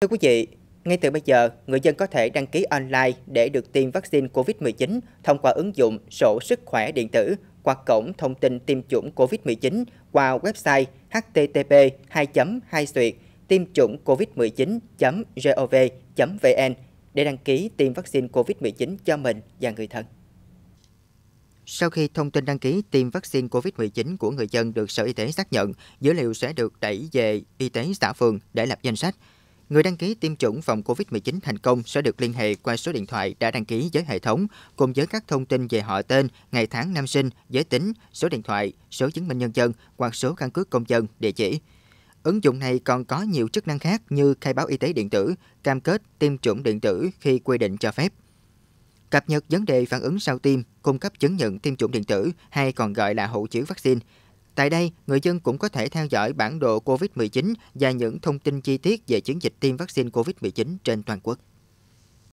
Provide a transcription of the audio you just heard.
Thưa quý vị, ngay từ bây giờ, người dân có thể đăng ký online để được tiêm vaccine COVID-19 thông qua ứng dụng sổ sức khỏe điện tử qua cổng thông tin tiêm chủng COVID-19 qua website http 2 2 tiêm chủng covid-19 gov vn để đăng ký tiêm vaccine COVID-19 cho mình và người thân. Sau khi thông tin đăng ký tiêm vaccine COVID-19 của người dân được Sở Y tế xác nhận, dữ liệu sẽ được đẩy về Y tế xã phường để lập danh sách. Người đăng ký tiêm chủng phòng COVID-19 thành công sẽ được liên hệ qua số điện thoại đã đăng ký với hệ thống, cùng với các thông tin về họ tên, ngày tháng năm sinh, giới tính, số điện thoại, số chứng minh nhân dân hoặc số căn cước công dân, địa chỉ. Ứng dụng này còn có nhiều chức năng khác như khai báo y tế điện tử, cam kết tiêm chủng điện tử khi quy định cho phép. Cập nhật vấn đề phản ứng sau tiêm, cung cấp chứng nhận tiêm chủng điện tử hay còn gọi là hộ chiếu vaccine, Tại đây, người dân cũng có thể theo dõi bản đồ COVID-19 và những thông tin chi tiết về chiến dịch tiêm vaccine COVID-19 trên toàn quốc.